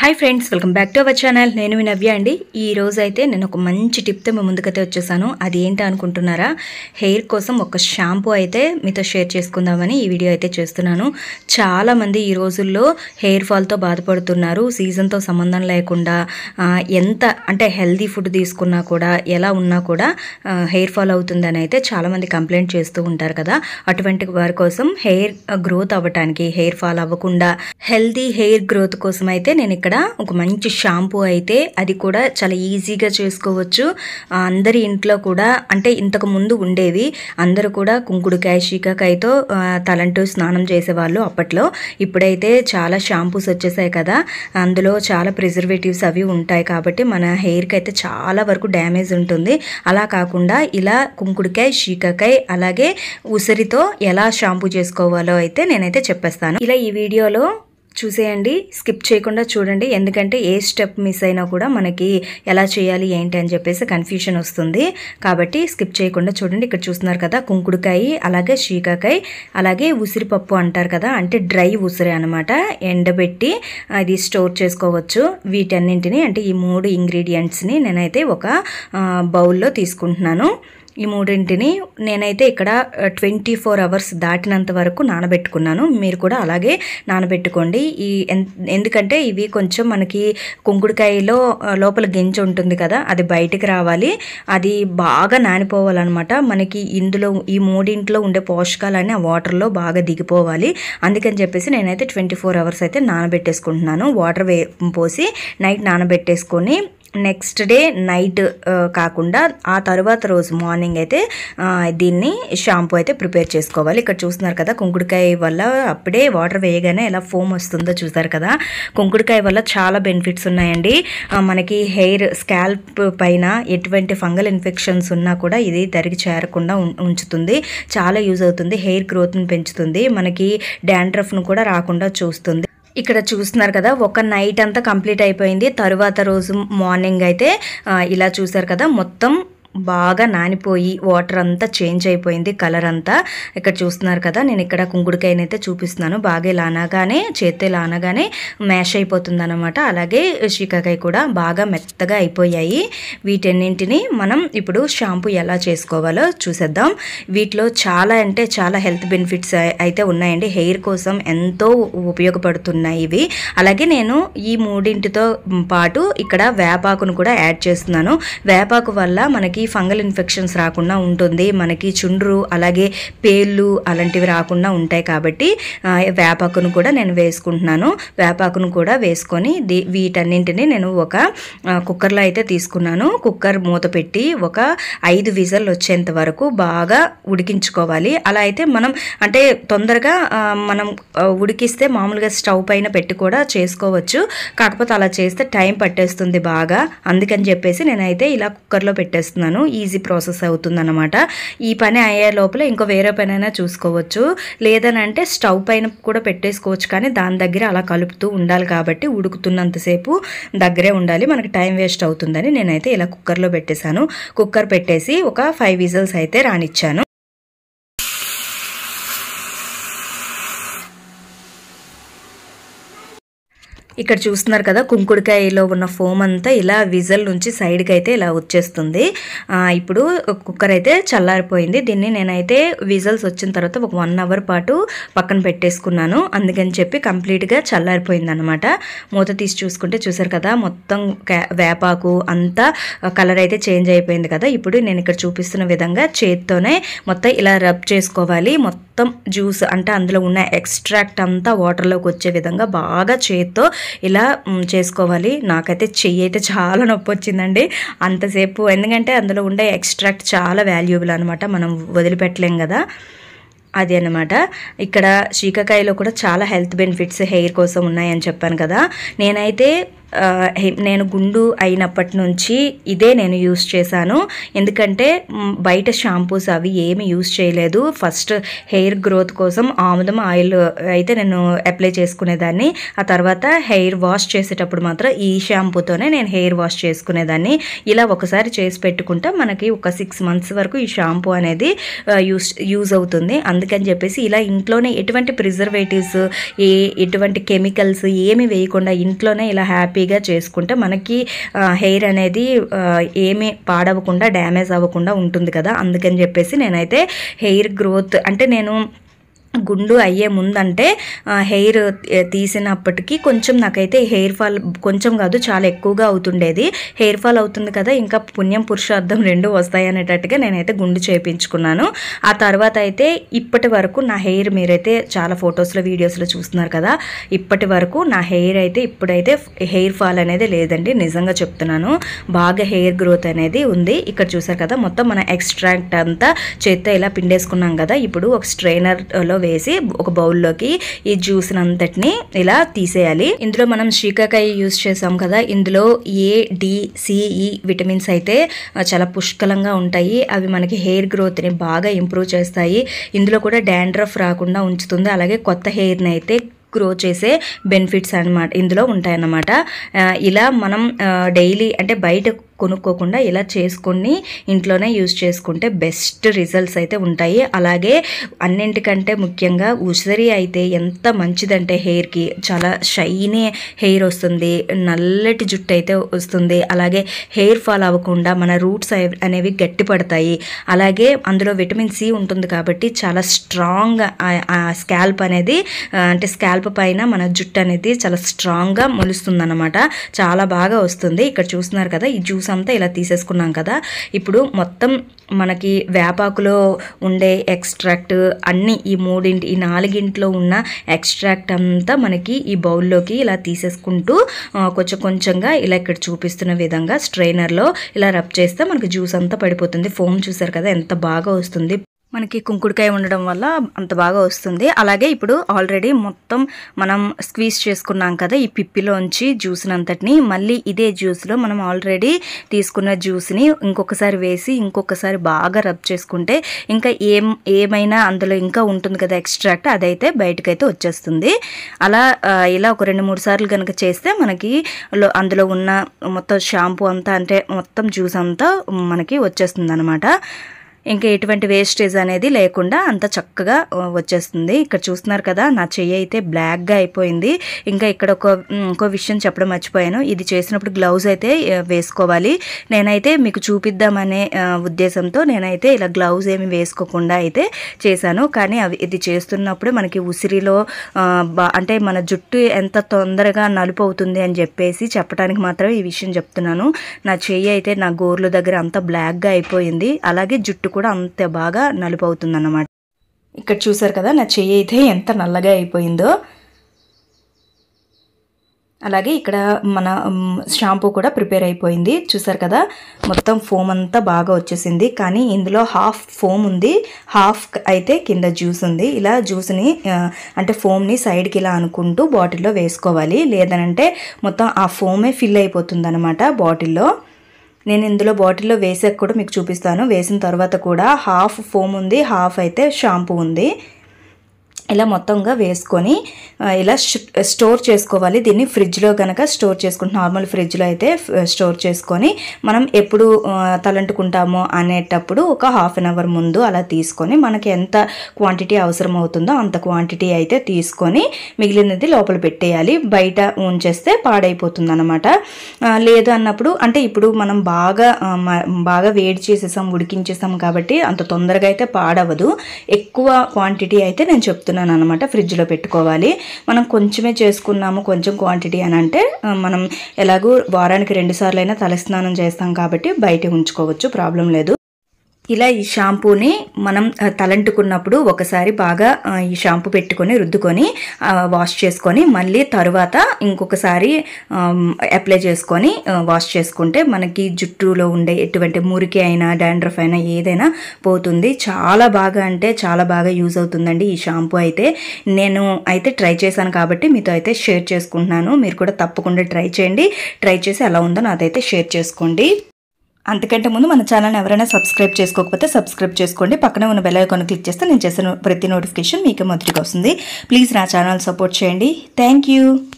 hi friends welcome back to our channel నేను మీ నవ్య అండి ఈ రోజు అయితే నేను ఒక మంచి టిప్తో మీ ముందుకైతే వచ్చేసాను అది ఏంటి అనుకుంటున్నారా హెయిర్ కోసం ఒక షాంపూ అయితే మీతో షేర్ చేసుకుందామని ఈ వీడియో అయితే చేస్తున్నాను చాలామంది ఈ రోజుల్లో హెయిర్ ఫాల్తో బాధపడుతున్నారు సీజన్తో సంబంధం లేకుండా ఎంత అంటే హెల్దీ ఫుడ్ తీసుకున్నా కూడా ఎలా ఉన్నా కూడా హెయిర్ ఫాల్ అవుతుందని అయితే చాలామంది కంప్లైంట్ చేస్తూ ఉంటారు కదా అటువంటి వారి కోసం హెయిర్ గ్రోత్ అవ్వటానికి హెయిర్ ఫాల్ అవ్వకుండా హెల్దీ హెయిర్ గ్రోత్ కోసం అయితే నేను ఇక్కడ ఒక మంచి షాంపూ అయితే అది కూడా చాలా ఈజీగా చేసుకోవచ్చు అందరి ఇంట్లో కూడా అంటే ఇంతకు ముందు ఉండేవి అందరూ కూడా కుంకుడుకాయ శీకాకాయతో తలంటూ స్నానం చేసేవాళ్ళు అప్పట్లో ఇప్పుడైతే చాలా షాంపూస్ వచ్చేసాయి కదా అందులో చాలా ప్రిజర్వేటివ్స్ అవి ఉంటాయి కాబట్టి మన హెయిర్కి అయితే చాలా వరకు డ్యామేజ్ ఉంటుంది అలా కాకుండా ఇలా కుంకుడుకాయ శీకాకాయ అలాగే ఉసిరితో ఎలా షాంపూ చేసుకోవాలో అయితే నేనైతే చెప్పేస్తాను ఇలా ఈ వీడియోలో చూసేయండి స్కిప్ చేయకుండా చూడండి ఎందుకంటే ఏ స్టెప్ మిస్ అయినా కూడా మనకి ఎలా చేయాలి ఏంటి అని చెప్పేసి కన్ఫ్యూషన్ వస్తుంది కాబట్టి స్కిప్ చేయకుండా చూడండి ఇక్కడ చూస్తున్నారు కదా కుంకుడుకాయ అలాగే షీకాకాయ అలాగే ఉసిరిపప్పు అంటారు కదా అంటే డ్రై ఉసిరి అనమాట ఎండబెట్టి అది స్టోర్ చేసుకోవచ్చు వీటన్నింటినీ అంటే ఈ మూడు ఇంగ్రీడియంట్స్ని నేనైతే ఒక బౌల్లో తీసుకుంటున్నాను ఈ మూడింటిని నేనైతే ఇక్కడ ట్వంటీ ఫోర్ అవర్స్ దాటినంత వరకు నానబెట్టుకున్నాను మీరు కూడా అలాగే నానబెట్టుకోండి ఈ ఎందుకంటే ఇవి కొంచెం మనకి కుంకుడుకాయలో లోపల గింజ ఉంటుంది కదా అది బయటికి రావాలి అది బాగా నానిపోవాలన్నమాట మనకి ఇందులో ఈ మూడింట్లో ఉండే పోషకాలన్నీ ఆ వాటర్లో బాగా దిగిపోవాలి అందుకని చెప్పేసి నేనైతే ట్వంటీ ఫోర్ అవర్స్ అయితే నానబెట్టేసుకుంటున్నాను వాటర్ వే పోసి నైట్ నానబెట్టేసుకొని నెక్స్ట్ డే నైట్ కాకుండా ఆ తర్వాత రోజు మార్నింగ్ అయితే దీన్ని షాంపూ అయితే ప్రిపేర్ చేసుకోవాలి ఇక్కడ చూస్తున్నారు కదా కుంకుడుకాయ వల్ల అప్పుడే వాటర్ వేయగానే ఎలా ఫోమ్ వస్తుందో చూసారు కదా కుంకుడుకాయ వల్ల చాలా బెనిఫిట్స్ ఉన్నాయండి మనకి హెయిర్ స్కాల్ప్ పైన ఎటువంటి ఫంగల్ ఇన్ఫెక్షన్స్ ఉన్నా కూడా ఇది తరిగి చేరకుండా ఉంచుతుంది చాలా యూజ్ అవుతుంది హెయిర్ గ్రోత్ని పెంచుతుంది మనకి డాండ్రఫ్ను కూడా రాకుండా చూస్తుంది ఇక్కడ చూస్తున్నారు కదా ఒక నైట్ అంతా కంప్లీట్ అయిపోయింది తరువాత రోజు మార్నింగ్ అయితే ఇలా చూసారు కదా మొత్తం బాగా నానిపోయి వాటర్ అంతా చేంజ్ అయిపోయింది కలర్ అంతా ఇక్కడ చూస్తున్నారు కదా నేను ఇక్కడ కుంగుడికాయనైతే చూపిస్తున్నాను బాగా ఇలా అనగానే చేతి ఇలా అనగానే మ్యాష్ అయిపోతుంది అనమాట అలాగే శ్రీకాకాయ కూడా బాగా మెత్తగా అయిపోయాయి వీటన్నింటిని మనం ఇప్పుడు షాంపూ ఎలా చేసుకోవాలో చూసేద్దాం వీటిలో చాలా అంటే చాలా హెల్త్ బెనిఫిట్స్ అయితే ఉన్నాయండి హెయిర్ కోసం ఎంతో ఉపయోగపడుతున్నాయి ఇవి అలాగే నేను ఈ మూడింటితో పాటు ఇక్కడ వేపాకును కూడా యాడ్ చేస్తున్నాను వేపాకు వల్ల మనకి మనకి ఫంగల్ ఇన్ఫెక్షన్స్ రాకుండా ఉంటుంది మనకి చుండ్రు అలాగే పేళ్ళు అలాంటివి రాకుండా ఉంటాయి కాబట్టి వేపాకును కూడా నేను వేసుకుంటున్నాను వేపాకును కూడా వేసుకొని వీటన్నింటినీ నేను ఒక కుక్కర్లో అయితే తీసుకున్నాను కుక్కర్ మూత పెట్టి ఒక ఐదు విజల్ వచ్చేంత వరకు బాగా ఉడికించుకోవాలి అలా అయితే మనం అంటే తొందరగా మనం ఉడికిస్తే మామూలుగా స్టవ్ పైన పెట్టి కూడా చేసుకోవచ్చు కాకపోతే అలా చేస్తే టైం పట్టేస్తుంది బాగా అందుకని చెప్పేసి నేనైతే ఇలా కుక్కర్లో పెట్టేస్తున్నాను చేస్తున్నాను ఈజీ ప్రాసెస్ అవుతుందన్నమాట ఈ పని అయ్యే లోపల ఇంకో వేరే పని అయినా చూసుకోవచ్చు లేదనంటే స్టవ్ పైన కూడా పెట్టేసుకోవచ్చు కానీ దాని దగ్గర అలా కలుపుతూ ఉండాలి కాబట్టి ఉడుకుతున్నంతసేపు దగ్గరే ఉండాలి మనకి టైం వేస్ట్ అవుతుందని నేనైతే ఇలా కుక్కర్లో పెట్టేశాను కుక్కర్ పెట్టేసి ఒక ఫైవ్ విజల్స్ అయితే రానిచ్చాను ఇక్కడ చూస్తున్నారు కదా కుంకుడుకాయలో ఉన్న ఫోమ్ అంతా ఇలా విజల్ నుంచి సైడ్కి అయితే ఇలా వచ్చేస్తుంది ఇప్పుడు కుక్కర్ అయితే చల్లారిపోయింది దీన్ని నేనైతే విజల్స్ వచ్చిన తర్వాత ఒక వన్ అవర్ పాటు పక్కన పెట్టేసుకున్నాను అందుకని చెప్పి కంప్లీట్గా చల్లారిపోయింది అనమాట మూత తీసి చూసుకుంటే చూసారు కదా మొత్తం వేపాకు అంతా కలర్ అయితే చేంజ్ అయిపోయింది కదా ఇప్పుడు నేను ఇక్కడ చూపిస్తున్న విధంగా చేత్తోనే మొత్తం ఇలా రబ్ చేసుకోవాలి మొత్తం జ్యూస్ అంటే అందులో ఉన్న ఎక్స్ట్రాక్ట్ అంతా వాటర్లోకి వచ్చే విధంగా బాగా చేత్తో ఇలా చేసుకోవాలి నాకైతే చెయ్యి అయితే చాలా నొప్పి వచ్చిందండి అంతసేపు ఎందుకంటే అందులో ఉండే ఎక్స్ట్రాక్ట్ చాలా వాల్యూబుల్ అనమాట మనం వదిలిపెట్టలేం కదా అది అనమాట ఇక్కడ శీకాకాయలో కూడా చాలా హెల్త్ బెనిఫిట్స్ హెయిర్ కోసం ఉన్నాయని చెప్పాను కదా నేనైతే నేను గుండు అయినప్పటి నుంచి ఇదే నేను యూస్ చేశాను ఎందుకంటే బయట షాంపూస్ అవి ఏమి యూస్ చేయలేదు ఫస్ట్ హెయిర్ గ్రోత్ కోసం ఆముదం ఆయిల్ అయితే నేను అప్లై చేసుకునేదాన్ని ఆ తర్వాత హెయిర్ వాష్ చేసేటప్పుడు మాత్రం ఈ షాంపూతోనే నేను హెయిర్ వాష్ చేసుకునేదాన్ని ఇలా ఒకసారి చేసి పెట్టుకుంటే మనకి ఒక సిక్స్ మంత్స్ వరకు ఈ షాంపూ అనేది యూస్ యూజ్ అవుతుంది అందుకని చెప్పేసి ఇలా ఇంట్లోనే ఎటువంటి ప్రిజర్వేటివ్స్ ఏ ఎటువంటి కెమికల్స్ ఏమి వేయకుండా ఇంట్లోనే ఇలా హ్యాపీ హ్యాపీగా చేసుకుంటే మనకి హెయిర్ అనేది ఏమీ పాడవకుండా డ్యామేజ్ అవ్వకుండా ఉంటుంది కదా అందుకని చెప్పేసి నేనైతే హెయిర్ గ్రోత్ అంటే నేను గుండు అయ్యే ముందంటే హెయిర్ తీసినప్పటికీ కొంచెం నాకైతే హెయిర్ ఫాల్ కొంచెం కాదు చాలా ఎక్కువగా అవుతుండేది హెయిర్ ఫాల్ అవుతుంది కదా ఇంకా పుణ్యం పురుషార్థం రెండు వస్తాయి అనేటట్టుగా నేనైతే గుండు చేయించుకున్నాను ఆ తర్వాత అయితే ఇప్పటి వరకు నా హెయిర్ మీరైతే చాలా ఫొటోస్లో వీడియోస్లో చూస్తున్నారు కదా ఇప్పటి వరకు నా హెయిర్ అయితే ఇప్పుడైతే హెయిర్ ఫాల్ అనేది లేదండి నిజంగా చెప్తున్నాను బాగా హెయిర్ గ్రోత్ అనేది ఉంది ఇక్కడ చూసారు కదా మొత్తం మన ఎక్స్ట్రాక్ట్ అంతా చేత్తో ఇలా పిండేసుకున్నాం కదా ఇప్పుడు ఒక స్ట్రైనర్లో వేసి ఒక బౌల్లోకి ఈ జ్యూస్ అంతటిని ఇలా తీసేయాలి ఇందులో మనం శ్రీకాకాయ యూస్ చేసాం కదా ఇందులో ఏ డిసిఈ విటమిన్స్ అయితే చాలా పుష్కలంగా ఉంటాయి అవి మనకి హెయిర్ గ్రోత్ని బాగా ఇంప్రూవ్ చేస్తాయి ఇందులో కూడా డాండ్రఫ్ రాకుండా ఉంచుతుంది అలాగే కొత్త హెయిర్ని అయితే గ్రో చేసే బెనిఫిట్స్ అనమాట ఇందులో ఉంటాయన్నమాట ఇలా మనం డైలీ అంటే బయట కొనుక్కోకుండా ఇలా చేసుకొని ఇంట్లోనే యూజ్ చేసుకుంటే బెస్ట్ రిజల్ట్స్ అయితే ఉంటాయి అలాగే అన్నింటికంటే ముఖ్యంగా ఉసిరి అయితే ఎంత మంచిదంటే హెయిర్కి చాలా షైనీ హెయిర్ వస్తుంది నల్లటి జుట్టు అయితే వస్తుంది అలాగే హెయిర్ ఫాల్ అవ్వకుండా మన రూట్స్ అనేవి గట్టిపడతాయి అలాగే అందులో విటమిన్ సి ఉంటుంది కాబట్టి చాలా స్ట్రాంగ్ స్కాల్ప్ అనేది అంటే స్కాల్ప్ పైన మన జుట్టు అనేది చాలా స్ట్రాంగ్గా మొలుస్తుంది అనమాట చాలా బాగా వస్తుంది ఇక్కడ చూస్తున్నారు కదా ఈ జ్యూస్ లీవ్స్ అంతా ఇలా తీసేసుకున్నాం కదా ఇప్పుడు మొత్తం మనకి వేపాకులో ఉండే ఎక్స్ట్రాక్ట్ అన్ని ఈ మూడింటి ఈ నాలుగింట్లో ఉన్న ఎక్స్ట్రాక్ట్ అంతా మనకి ఈ బౌల్లోకి ఇలా తీసేసుకుంటూ కొంచెం కొంచెంగా ఇలా ఇక్కడ చూపిస్తున్న విధంగా స్ట్రైనర్లో ఇలా రబ్ చేస్తే మనకి జ్యూస్ అంతా పడిపోతుంది ఫోమ్ చూసారు కదా ఎంత బాగా వస్తుంది మనకి కుంకుడుకాయ ఉండడం వల్ల అంత బాగా వస్తుంది అలాగే ఇప్పుడు ఆల్రెడీ మొత్తం మనం స్క్వీజ్ చేసుకున్నాం కదా ఈ పిప్పిలోంచి అంతటిని మళ్ళీ ఇదే జ్యూస్లో మనం ఆల్రెడీ తీసుకున్న జ్యూస్ని ఇంకొకసారి వేసి ఇంకొకసారి బాగా రబ్ చేసుకుంటే ఇంకా ఏం ఏమైనా అందులో ఇంకా ఉంటుంది కదా ఎక్స్ట్రాక్ట్ అదైతే బయటకైతే వచ్చేస్తుంది అలా ఇలా ఒక రెండు మూడు సార్లు కనుక చేస్తే మనకి అందులో ఉన్న మొత్తం షాంపూ అంతా అంటే మొత్తం జ్యూస్ అంతా మనకి వచ్చేస్తుంది అనమాట ఇంకా ఎటువంటి వేస్టేజ్ అనేది లేకుండా అంత చక్కగా వచ్చేస్తుంది ఇక్కడ చూస్తున్నారు కదా నా చెయ్యి అయితే బ్లాక్గా అయిపోయింది ఇంకా ఇక్కడ ఒక ఇంకో విషయం చెప్పడం మర్చిపోయాను ఇది చేసినప్పుడు గ్లౌజ్ అయితే వేసుకోవాలి నేనైతే మీకు చూపిద్దామనే ఉద్దేశంతో నేనైతే ఇలా గ్లౌజ్ ఏమి వేసుకోకుండా అయితే చేశాను కానీ అవి ఇది చేస్తున్నప్పుడు మనకి ఉసిరిలో అంటే మన జుట్టు ఎంత తొందరగా నలుపు అవుతుంది అని చెప్పేసి చెప్పడానికి మాత్రం ఈ విషయం చెప్తున్నాను నా చెయ్యి అయితే నా గోర్ల దగ్గర అంత బ్లాక్గా అయిపోయింది అలాగే జుట్టు కూడా అంత బాగా నలుపు అవుతుందన్నమాట ఇక్కడ చూసారు కదా నా చెయ్యి అయితే ఎంత నల్లగా అయిపోయిందో అలాగే ఇక్కడ మన షాంపూ కూడా ప్రిపేర్ అయిపోయింది చూసారు కదా మొత్తం ఫోమ్ అంతా బాగా వచ్చేసింది కానీ ఇందులో హాఫ్ ఫోమ్ ఉంది హాఫ్ అయితే కింద జ్యూస్ ఉంది ఇలా జ్యూస్ని అంటే ఫోమ్ని సైడ్కి ఇలా అనుకుంటూ బాటిల్లో వేసుకోవాలి లేదనంటే మొత్తం ఆ ఫోమే ఫిల్ అయిపోతుంది అనమాట బాటిల్లో నేను ఇందులో బాటిల్లో వేసాక కూడా మీకు చూపిస్తాను వేసిన తర్వాత కూడా హాఫ్ ఫోమ్ ఉంది హాఫ్ అయితే షాంపూ ఉంది ఇలా మొత్తంగా వేసుకొని ఇలా స్టోర్ చేసుకోవాలి దీన్ని ఫ్రిడ్జ్లో కనుక స్టోర్ చేసుకుంటే నార్మల్ ఫ్రిడ్జ్లో అయితే స్టోర్ చేసుకొని మనం ఎప్పుడు తలంటుకుంటామో అనేటప్పుడు ఒక హాఫ్ అన్ అవర్ ముందు అలా తీసుకొని మనకి ఎంత క్వాంటిటీ అవసరం అవుతుందో అంత క్వాంటిటీ అయితే తీసుకొని మిగిలినది లోపల పెట్టేయాలి బయట ఉంచేస్తే పాడైపోతుంది అనమాట లేదు అన్నప్పుడు అంటే ఇప్పుడు మనం బాగా బాగా వేడి చేసేసాం ఉడికించేసాం కాబట్టి అంత తొందరగా అయితే పాడవదు ఎక్కువ క్వాంటిటీ అయితే నేను చెప్తున్నాను చేస్తున్నాను అనమాట ఫ్రిడ్జ్లో పెట్టుకోవాలి మనం కొంచెమే చేసుకున్నాము కొంచెం క్వాంటిటీ అని అంటే మనం ఎలాగూ వారానికి రెండుసార్లు అయినా తలస్నానం చేస్తాం కాబట్టి బయట ఉంచుకోవచ్చు ప్రాబ్లం లేదు ఇలా ఈ షాంపూని మనం తలంటుకున్నప్పుడు ఒకసారి బాగా ఈ షాంపూ పెట్టుకొని రుద్దుకొని వాష్ చేసుకొని మళ్ళీ తరువాత ఇంకొకసారి అప్లై చేసుకొని వాష్ చేసుకుంటే మనకి జుట్టులో ఉండే ఎటువంటి మురికి అయినా డాండ్రఫ్ అయినా ఏదైనా పోతుంది చాలా బాగా అంటే చాలా బాగా యూజ్ అవుతుందండి ఈ షాంపూ అయితే నేను అయితే ట్రై చేశాను కాబట్టి మీతో అయితే షేర్ చేసుకుంటున్నాను మీరు కూడా తప్పకుండా ట్రై చేయండి ట్రై చేసి ఎలా ఉందో నాదైతే షేర్ చేసుకోండి అంతకంటే ముందు మన ఛానల్ని ఎవరైనా సబ్స్క్రైబ్ చేసుకోకపోతే సబ్స్క్రైబ్ చేసుకోండి పక్కనే ఉన్న బెల్ ఐకాన్ క్లిక్ చేస్తే నేను చేసిన ప్రతి నోటిఫికేషన్ మీకు మొదటిగా వస్తుంది ప్లీజ్ నా ఛానల్ సపోర్ట్ చేయండి థ్యాంక్